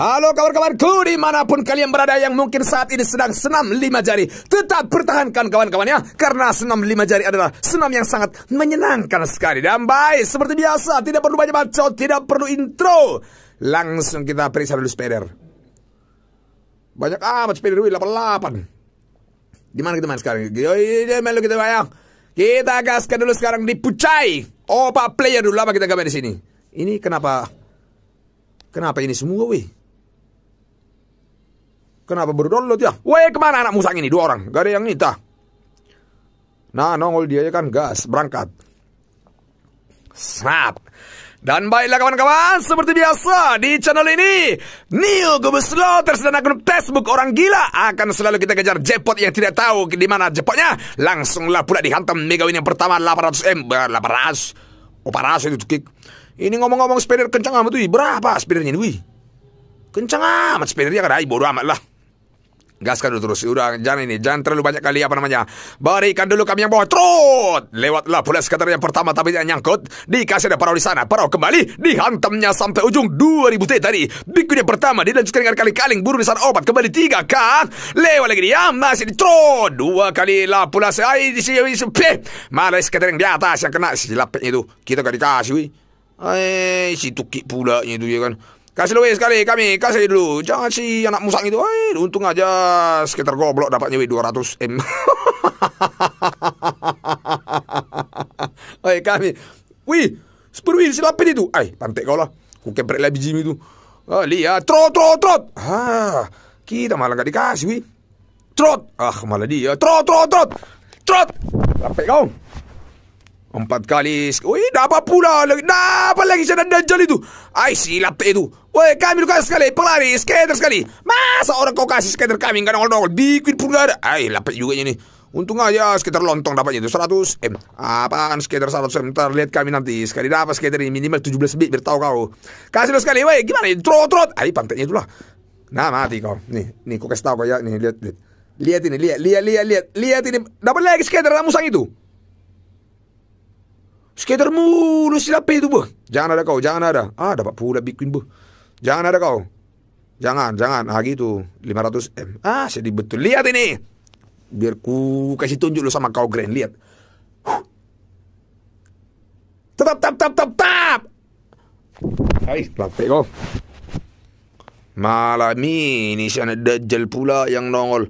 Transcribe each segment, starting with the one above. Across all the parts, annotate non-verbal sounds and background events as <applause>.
Halo kawan-kawanku kawan dimanapun kalian berada yang mungkin saat ini sedang senam lima jari Tetap pertahankan kawan kawannya Karena senam lima jari adalah senam yang sangat menyenangkan sekali Dan baik seperti biasa tidak perlu banyak bacot tidak perlu intro Langsung kita periksa dulu speder Banyak amat speder dulu 88 Dimana kita main sekarang? Melu kita bayang Kita gaskan dulu sekarang di Pucai Opa player dulu lama kita gambar di sini Ini kenapa Kenapa ini semua weh Kenapa baru download ya? Weh kemana anak musang ini? Dua orang. Gak ada yang minta. Nah nongol dia ya kan gas berangkat. Snap. Dan baiklah kawan-kawan, seperti biasa di channel ini, New Gobus Slotters dan akun Facebook orang gila akan selalu kita kejar jackpot yang tidak tahu di mana jackpotnya. Langsunglah pula dihantam mega win yang pertama 800 M, 800. Operasi itu kick. Ini ngomong-ngomong speeder kencang amat tuh, berapa speedernya ini? Wih. Kencang amat speedernya kan, bodo amat lah. Gaskan dulu terus. Udah jangan ini, jangan terlalu banyak kali apa namanya. Berikan dulu kami yang bawah. Trot! Lewatlah pula skater yang pertama tapi yang nyangkut. Dikasih ada parau di sana. Parau kembali dihantamnya sampai ujung 2000 T tadi. di yang pertama dilanjutkan dengan kali kaling burung di sana obat kembali tiga kan. Lewat lagi dia masih di trot. Dua kali lah pula saya di sini pe. Malah skater yang di atas yang kena silapnya itu. Kita gak dikasih. Eh, si tukik pula itu ya kan. Kasih lu sekali kami kasih dulu. Jangan si anak musang itu. hei untung aja sekitar goblok dapat nyewi 200 M. hei <laughs> kami. Wih, sepuluh wheel silapin itu. hei pantek kau lah. Ku keprek lah biji itu. Oh, ah, lihat trot trot trot. ha, ah, kita malah gak dikasih, wih. Trot. Ah, malah dia. Trot trot trot. Trot. Sampai kau. Empat kali. Wih, dapat pula. Dapat lagi sana dajal itu. Ay, silap itu. Woi kami luka sekali pelari skater sekali Masa orang kau kasih skater kami nggak nongol-nongol Dikit pun gak ada Ay lapet juga ini Untung aja skater lontong dapatnya itu 100 M Apaan skater 100 M Ntar lihat kami nanti Sekali dapat skater ini minimal 17 bit Biar tahu kau Kasih lu sekali woi Gimana ini trot-trot Ay pantatnya itulah Nah mati kau Nih Nih kau kasih tahu kau ya Nih lihat lihat Lihat ini lihat Lihat lihat lihat Lihat ini Dapat lagi skater musang itu Skater mulu silap itu bu, Jangan ada kau Jangan ada Ah dapat pula bikin, bu. Jangan ada kau. Jangan, jangan. Ah gitu. 500 M. Ah, sedih betul. Lihat ini. Biar ku kasih tunjuk lu sama kau Grand. Lihat. tap Tetap, tap, tap, tap, tap. Hai, lapek kau. Malam ini sana anak dajjal pula yang nongol.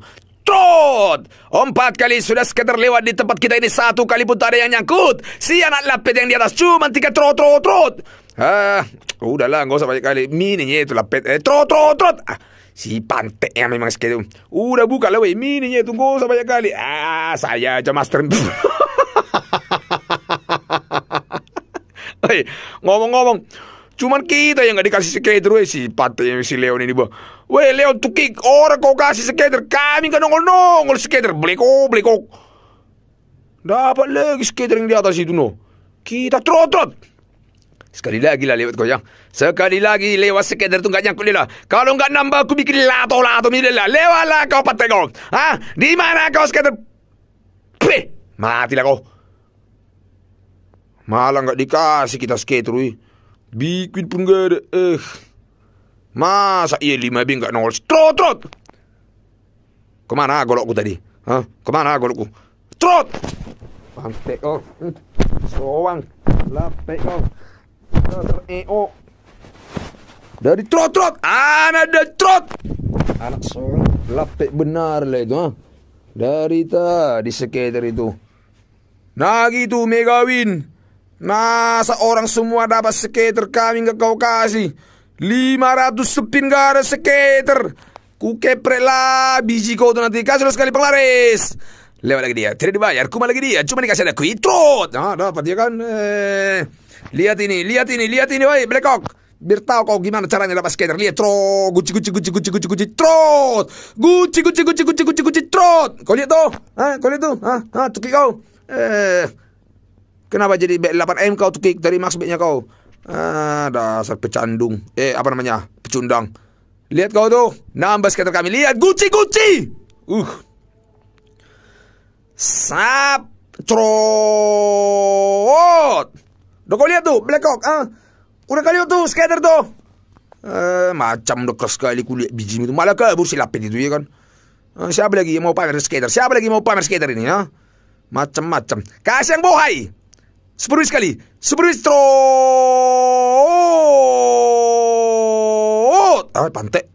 Trot! Empat kali sudah sekedar lewat di tempat kita ini satu kali pun tak ada yang nyangkut. Si anak lapet yang di atas cuma tiga trot trot trot. Ah, udahlah nggak usah banyak kali. Mininya itu lapet. Eh, trot trot trot. Ah, si pantek yang memang skater. Udah buka lah wey. Mininya itu nggak usah banyak kali. Ah, saya aja master. <laughs> Hei, ngomong-ngomong. Cuman kita yang nggak dikasih skater weh si yang eh, si Leon ini bah. Weh Leon tuh kick orang kau kasih skater kami nggak nongol nongol skater bleko bleko. Dapat lagi skater yang di atas itu no. Kita trot trot. Sekali lagi lah lewat kau yang. Sekali lagi lewat skater tuh gak nyangkut dia lah. Kalau gak nambah aku bikin lato-lato ni dia lah. Lewatlah kau pate kau. ah Di mana kau skater? Pih! Matilah kau. Malah gak dikasih kita skater. Wih. Biquit pun ga ada. Eh. Masa iya lima bing gak nongol. Trot, trot. Kemana golokku tadi? Hah? Kemana golokku? Trot. Pantai kau. Eh, oh. Soang. Lapai kau. Oh. Ter-e-o. Dari trot, trot. Anak ada trot. Anak soang. Lapai benar lah itu. Ha? Dari tadi sekitar itu. Nagi tu Megawin. Megawin. Masa orang semua dapat skater kami ke kau kasih 500 sepin gak ada skater Ku keprek lah biji kau tuh nanti Kasih lo sekali penglaris Lewat lagi dia Tidak dibayar Kuma lagi dia Cuma dikasih ada kuitrot Nah dapat dia kan eh. Lihat ini Lihat ini Lihat ini woi belekok. biar tahu kau gimana caranya dapat skater lihat trot guci guci guci guci guci guci trot guci guci guci guci guci guci trot kau lihat tuh ah kau lihat tuh ah ah tukik kau eh Kenapa jadi B8M kau tukik dari maksudnya kau? Ah, dasar pecandung. Eh, apa namanya? Pecundang. Lihat kau tuh. Nambah skater kami. Lihat Gucci, Gucci. Uh. Sap trot. Dok kau lihat tuh, Black Hawk. Ah. Udah kali tuh skater tuh. Ah, eh, macam dokter keras sekali lihat biji itu. Malah kabur si lapin itu ya kan. Eh, siapa lagi yang mau pamer skater? Siapa lagi yang mau pamer skater ini? ya Macam-macam. Kasih yang bohai. Spróbuj sekali. Spróbuj tro, Ah, pantek.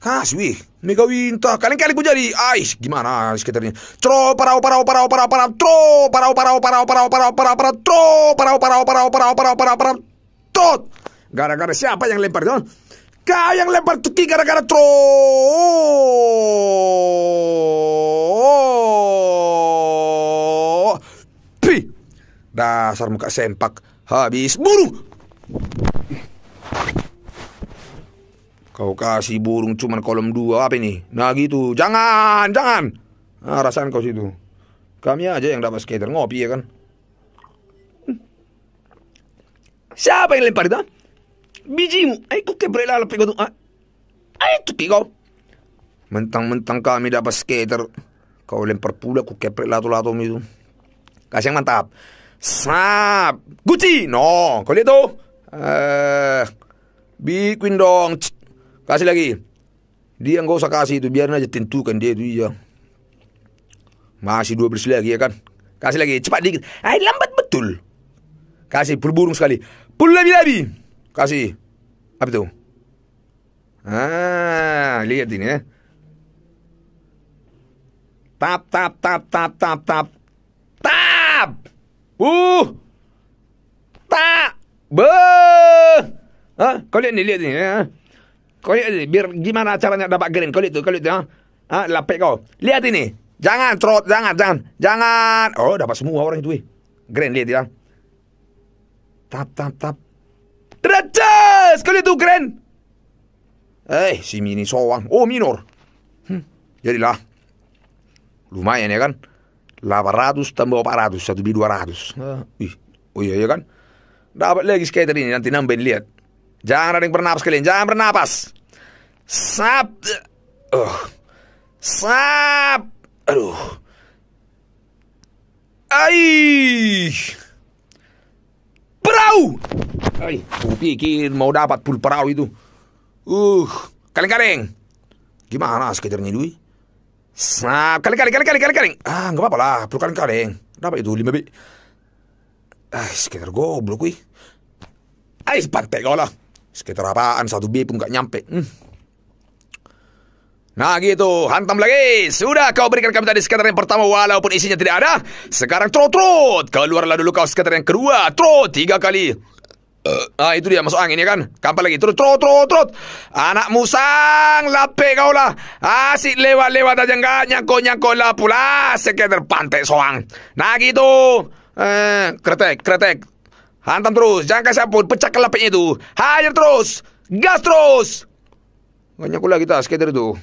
Kasih, mega winta. Kalian kali jadi, ais gimana sekitarnya? Tro parau parau parau parau parau tro parau parau parau parau parau parau parau tro parau parau parau parau parau parau parau tot. Gara-gara siapa yang lempar don? Kau yang lempar tuki gara-gara tro. Dasar muka sempak Habis burung Kau kasih burung cuman kolom dua apa ini? Nah gitu, jangan, jangan. Nah, rasakan kau situ. Kami aja yang dapat skater ngopi ya kan. Siapa yang lempar itu? Ah? Bijimu, aku kebrela lepik kau tuh. Itu ah. kau. Mentang-mentang kami dapat skater, kau lempar pula aku kebrela tuh latom itu. Kasih yang mantap. Snap. Gucci. No. Kau lihat tuh. Eh, bikin dong. Kasih lagi. Dia nggak usah kasih itu. Biarin aja tentukan dia itu ya. Masih dua bersih lagi ya kan. Kasih lagi. Cepat dikit. Ay, lambat betul. Kasih. Berburung sekali. Pul lagi lagi. Kasih. Apa itu? Ah, lihat ini ya. Tap, tap, tap, tap, tap, tap. Tap! Wuh. Tak. Be. Ha? Kau lihat ni, lihat ni. Ha? Kau lihat ni, biar gimana caranya dapat green. Kau lihat tu, kau lihat tu. Ha? ha? Lapik kau. Lihat ini. Jangan trot, jangan, jangan. Jangan. Oh, dapat semua orang itu. Eh. Green, lihat dia. Tap, tap, tap. Teracas! Kau lihat tu, green. Eh, si mini soang. Oh, minor. Hmm. Jadilah. Lumayan ya kan? 800 tambah satu 400 dua ratus. Ih, oh iya iya kan dapat lagi skater ini nanti nambahin lihat jangan ada yang bernapas kalian jangan bernapas sap oh. sap aduh ai perahu ai pikir mau dapat pul perahu itu uh kaleng-kaleng gimana skaternya duit Snap. Kaleng, kaleng, kaleng, kaleng, kaleng, kaleng. Ah, nggak apa-apa lah. Perlu kaleng, kaleng. Dapat itu? Lima bi. Ah, sekitar goblok, wih. Ais, pantai kau lah. Sekitar apaan? Satu bi pun nggak nyampe. Hmm. Nah gitu, hantam lagi. Sudah kau berikan kami tadi skater yang pertama walaupun isinya tidak ada. Sekarang trot-trot. Keluarlah dulu kau skater yang kedua. Trot tiga kali. Eh, ah itu dia masuk angin ya kan Kampar lagi Terus trot trot trot Anak musang Lape kau lah Asik lewat-lewat aja enggak nyangkau nyangkut lah pula Sekedar ya, pantai soang Nah gitu eh, Kretek kretek Hantam terus Jangan kasih ampun Pecah kelapetnya itu Hajar terus Gas terus Gak nyangkula lah kita sekedar itu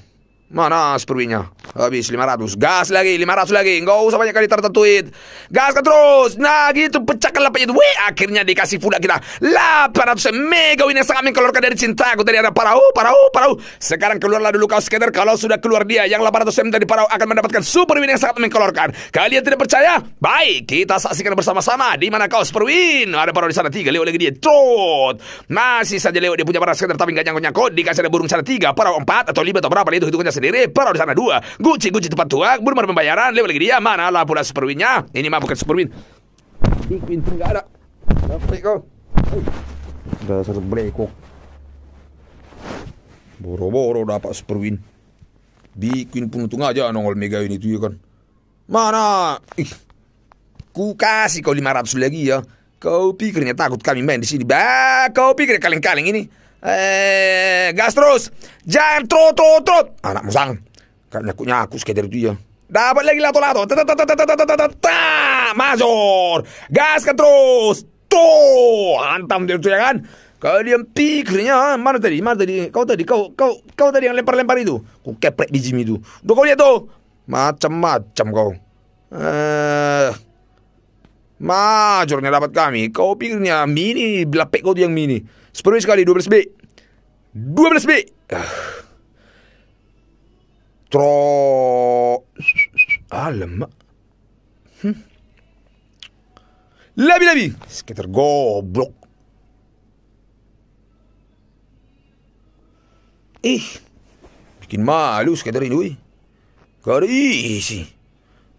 Mana seperlunya? Habis 500 Gas lagi, 500 lagi. Enggak usah banyak kali tertentuin. Gas kan terus. Nah gitu pecahkan lapanya itu. Wih, akhirnya dikasih pula kita. 800 mega win yang sangat mengeluarkan dari cinta. cintaku. Tadi ada parau, parau, parau. Sekarang keluarlah dulu kau skater. Kalau sudah keluar dia, yang 800 M dari parau akan mendapatkan super win yang sangat mengeluarkan. Kalian tidak percaya? Baik, kita saksikan bersama-sama. Di mana kau super win? Ada parau di sana tiga. Lewat lagi dia. Tot. Masih saja lewat dia punya parau skater. Tapi nggak nyangkut-nyangkut. Dikasih ada burung sana tiga. Parau empat atau lima atau berapa. Itu hitungannya sendiri, para di sana dua. Guci guci tempat tua belum ada pembayaran, lewat lagi dia, mana lah pula superwinnya. Ini mah bukan superwin. Big win enggak ada. Capek kau. Dasar blekok. Boro-boro dapat superwin. Big win pun untung aja nongol mega ini tuh ya kan. Mana? Ih. Ku kasih kau 500 lagi ya. Kau pikirnya takut kami main di sini? Bah, kau pikir kaleng-kaleng ini? Eh, gas terus. Jangan trot trot trot. Anak ah, musang. Kak nyaku nyaku sekedar itu ya. Dapat lagi lato lato. Mazor. Gas terus. Tuh, hantam dia itu ya kan. Kalian pikirnya mana tadi? Mana tadi? Kau tadi kau kau kau tadi yang lempar-lempar itu. Ku keprek di gym itu. Duh kau lihat tuh. Macam-macam kau. Eh, majornya dapat kami. Kau pikirnya mini belapek kau tu yang mini. 10 minit sekali 12 bit 12 bit Tro Alamak labi labi hmm. Skater goblok Ih Bikin malu skater ini kari Kau ada isi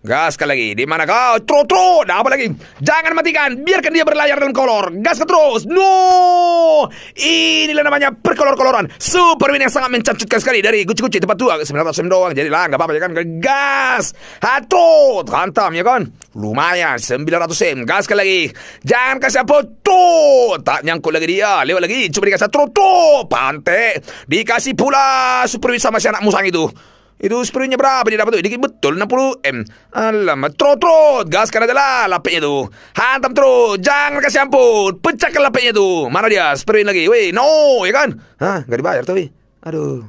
Gas ke lagi. Di mana kau? Tru tru. Dah apa lagi? Jangan matikan. Biarkan dia berlayar dalam kolor. Gas ke terus. No. Inilah namanya perkolor-koloran. Super win yang sangat mencancutkan sekali dari guci-guci tempat tua. sembilan 900 doang. Jadi lah, nggak apa-apa ya kan. Gas. Hatut. Hantam ya kan. Lumayan. sembilan 900 sem. Gas ke lagi. Jangan kasih apa. Tuh. Tak nyangkut lagi dia. Lewat lagi. cuma dikasih tru tru. Pantai. Dikasih pula Superman sama si anak musang itu. Itu spraynya berapa dia dapat tu? Dikit betul 60M. Alamat, trot-trot. Gaskan aja lah lapiknya tu. Hantam terus. Jangan kasih ampun. Pecahkan lapiknya tu. Mana dia? Sprayin lagi. Weh, no, ya kan? Hah, gak dibayar tu, weh. Aduh.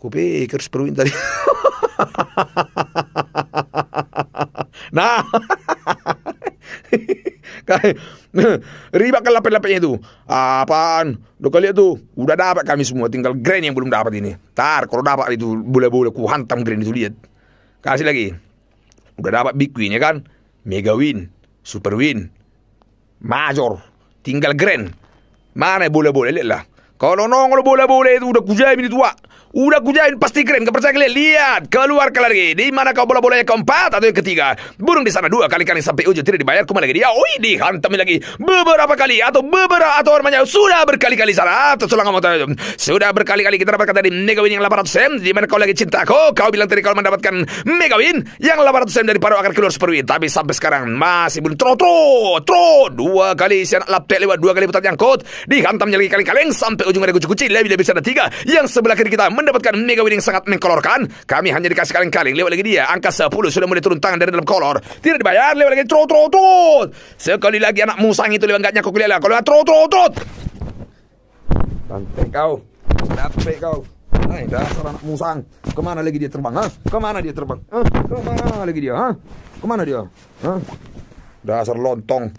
Kupikir sprayin tadi. <laughs> nah. <laughs> <laughs> Riba kan lapet-lapetnya itu. Apaan? Lo kali itu udah dapat kami semua, tinggal grand yang belum dapat ini. Tar kalau dapat itu boleh-boleh ku hantam grand itu lihat. Kasih lagi. Udah dapat big win ya kan? Mega win, super win, major, tinggal grand. Mana boleh-boleh lihatlah. Kalau nongol boleh-boleh itu udah kujamin itu wak. Udah kujain pasti keren, gak percaya kalian? Lihat, keluar ke lagi. Di mana kau bola-bola yang keempat atau yang ketiga? Burung di sana dua kali kali sampai ujung tidak dibayar, kuman lagi dia. Oi, dihantam lagi beberapa kali atau beberapa atau orangnya sudah berkali-kali sana. Atau sulang ngomong tahu. Sudah berkali-kali kita dapatkan dari megawin yang 800 M. Di mana kau lagi cinta aku? Kau bilang tadi kau mendapatkan megawin yang 800 M dari paru akan keluar seperti Tapi sampai sekarang masih belum tro tro tro dua kali si anak laptek lewat dua kali putar kot Dihantamnya lagi kali-kali sampai ujung ada kucu-kucu kunci Lebih-lebih sana tiga yang sebelah kiri kita mendapatkan mega win sangat mengkolorkan. Kami hanya dikasih kaleng-kaleng. Lewat lagi dia. Angka 10 sudah mulai turun tangan dari dalam kolor. Tidak dibayar. Lewat lagi trot trot trot. Sekali lagi anak musang itu lewat gaknya nyakuk kelihatan. Kalau trot trot trot. Sampai kau. Sampai kau. Hai, dasar anak musang. Kemana lagi dia terbang? Ha? Kemana dia terbang? Ha? Kemana lagi dia? Ha? Kemana dia? Ha? Dasar lontong.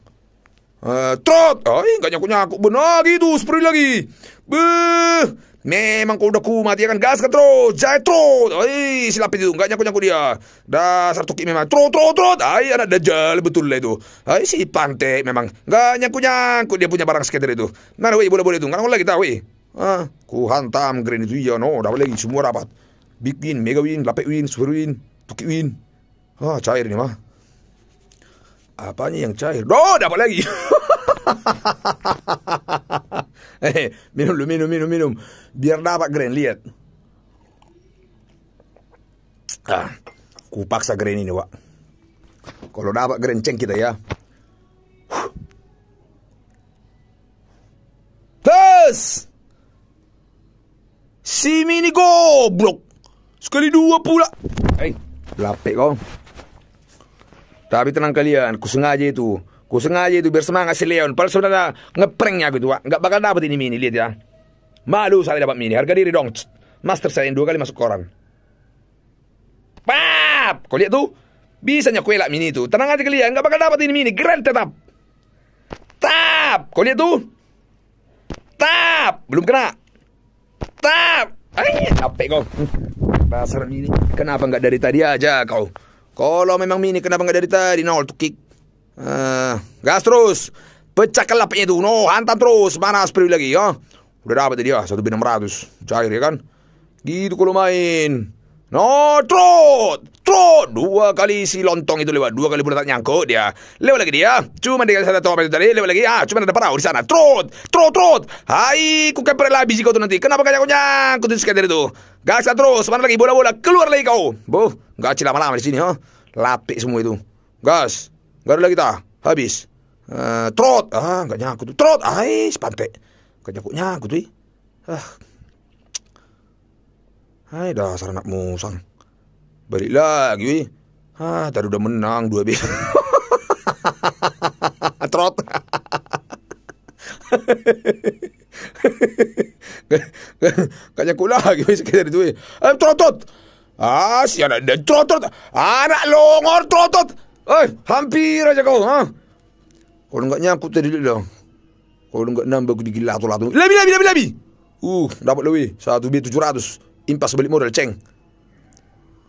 Uh, trot! Oh, enggak nyaku-nyaku. Benar gitu, spray lagi. Beuh! Memang kau udah kumat ya kan gas kan terus, jai terus. si silapin itu enggak nyaku-nyaku dia. Dasar tukik memang terus terus terus Ay anak dajal betul lah itu. Ay si pante memang enggak nyaku-nyaku dia punya barang skater itu. mana weh boleh-boleh itu. Kan lagi tahu weh. Ah, ku hantam green itu ya no, dapat lagi semua rapat. Big win, mega win, lapik win, super win, tuki win. Ah, cair nih mah. Apanya yang cair? Oh, dapat lagi. <laughs> eh, minum lu minum minum minum biar dapat Gren lihat ah kupaksa paksa Gren ini wak kalau dapat Gren ceng kita ya Tes Si mini goblok Sekali dua pula eh Lapik kau Tapi tenang kalian Ku sengaja itu Ku sengaja itu biar si Leon. Padahal sebenarnya ngeprengnya aku itu, Wak. Nggak bakal dapat ini mini, lihat ya. Malu saya dapat mini, harga diri dong. Master saya yang dua kali masuk koran. Pap! Kau lihat tuh? Bisa lah mini itu. Tenang aja kalian, nggak bakal dapat ini mini. Grand tetap. Tap! Kau lihat tuh? Tap! Belum kena. Tap! Ay, capek kau. Pasar mini. Kenapa nggak dari tadi aja kau? Kalau memang mini, kenapa nggak dari tadi? Nol tuh kick. Eh, gas terus. Pecah kelapnya itu. No, hantam terus. Mana spray lagi ya? Udah dapat dia ya. satu bin enam ratus. Cair ya kan? Gitu kalau main. No, trot, trot. Dua kali si lontong itu lewat. Dua kali pun tak nyangkut dia. Ya. Lewat lagi dia. Cuma dikasih satu tomat itu tadi. Lewat lagi. Ah, cuma ada parau di sana. Trot, trot, trot. Hai, ku lagi si kau tuh nanti. Kenapa kau nyangkut nyangkut itu sekitar itu? Gas terus. Mana lagi bola-bola. Keluar lagi kau. Boh, gak lama-lama di sini. Ha? Lapik semua itu. Gas. Gak ada lagi tak? Habis. Uh, trot, ah gak nyangkut. Trot, ais ah, pantai. Gak nyangkut nyangkut tuh. Ah. Hai dasar anak musang. Balik lagi wih. Ah, tadi udah menang dua bis. <laughs> trot. <laughs> Gak nyangkut lagi wih sekitar itu Eh, trot, trot. Ah, si anak dan trot, trot. Anak longor trot, trot. Oi, hampir aja kau. Ha? Kalau enggak nyangkut tadi dulu kau Kalau enggak nambah aku digila tuh lah Lebih, lebih, lebih, lebih. Uh, dapat lebih. Satu B tujuh ratus. Impas balik modal, ceng.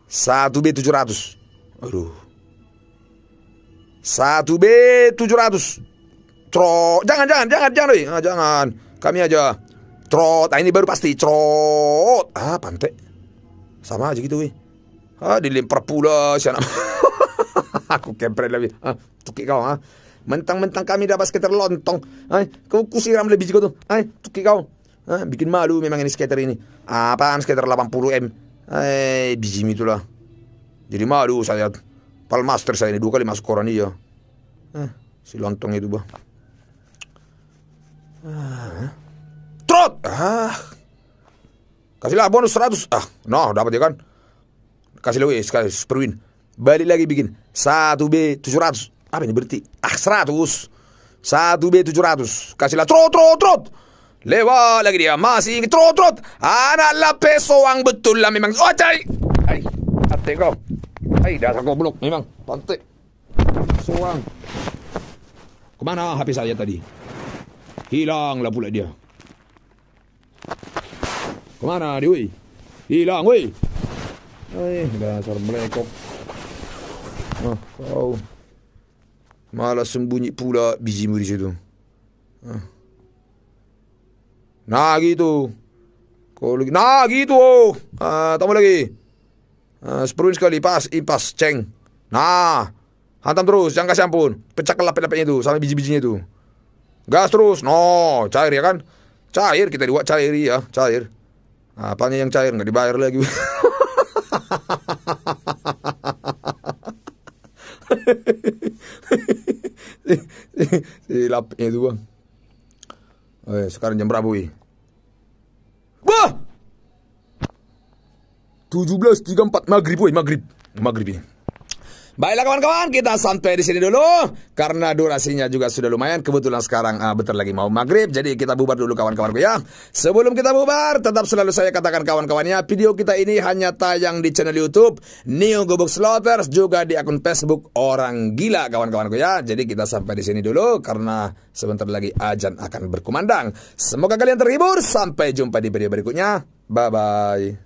Satu B tujuh ratus. Aduh. Satu B tujuh ratus. Trot. Jangan, jangan, jangan, jangan. Ah, jangan. Kami aja. Trot. Ah, ini baru pasti. Trot. Ah, pantek. Sama aja gitu, wi, Ah, dilempar pula si anak. <laughs> <laughs> Aku kempret lebih. Ah, tuki kau, ah. Mentang-mentang kami dapat skater lontong. Ay, ah, kau kusiram lebih juga tuh. Ah, Ay, tuki kau. Ah, bikin malu memang ini skater ini. Apaan skater 80M? Ay, itu lah, Jadi malu saya. pal master saya ini dua kali masuk koran dia. Ah, si lontong itu, bah. Ah. Trot! Ah. Kasihlah bonus seratus, Ah, no, nah, dapat ya kan? Kasih lewis, kasih perwin balik lagi bikin 1B 700 apa ini berarti ah 100 1B 700 kasihlah trot trot trot lewat lagi dia masih ingin trot trot anak lape soang betul lah memang oh cai hai hati kau hai dasar goblok memang pantai soang kemana HP saya tadi hilang lah pula dia kemana dia weh hilang weh Eh, dasar melekok. Oh, Malah sembunyi pula biji muri situ. Nah gitu. Kau lagi. Nah gitu. Ah, tambah lagi. Ah, sepuluh ah, sekali. Pas, impas, ceng. Nah. Hantam terus, jangan kasih ampun. Pecah lapet-lapetnya itu, sampai biji-bijinya itu. Gas terus. No, cair ya kan? Cair kita dibuat cair ya, cair. apanya yang cair nggak dibayar lagi. Lapnya dua. Oke, sekarang jam berapa, wih? Wah! 17.34 maghrib, wih, maghrib. Maghrib ini. Baiklah kawan-kawan, kita sampai di sini dulu karena durasinya juga sudah lumayan. Kebetulan sekarang uh, ah, betul lagi mau maghrib, jadi kita bubar dulu kawan-kawanku ya. Sebelum kita bubar, tetap selalu saya katakan kawan-kawannya, video kita ini hanya tayang di channel YouTube New Gubuk Slaughters juga di akun Facebook Orang Gila kawan-kawanku ya. Jadi kita sampai di sini dulu karena sebentar lagi ajan akan berkumandang. Semoga kalian terhibur. Sampai jumpa di video berikutnya. Bye bye.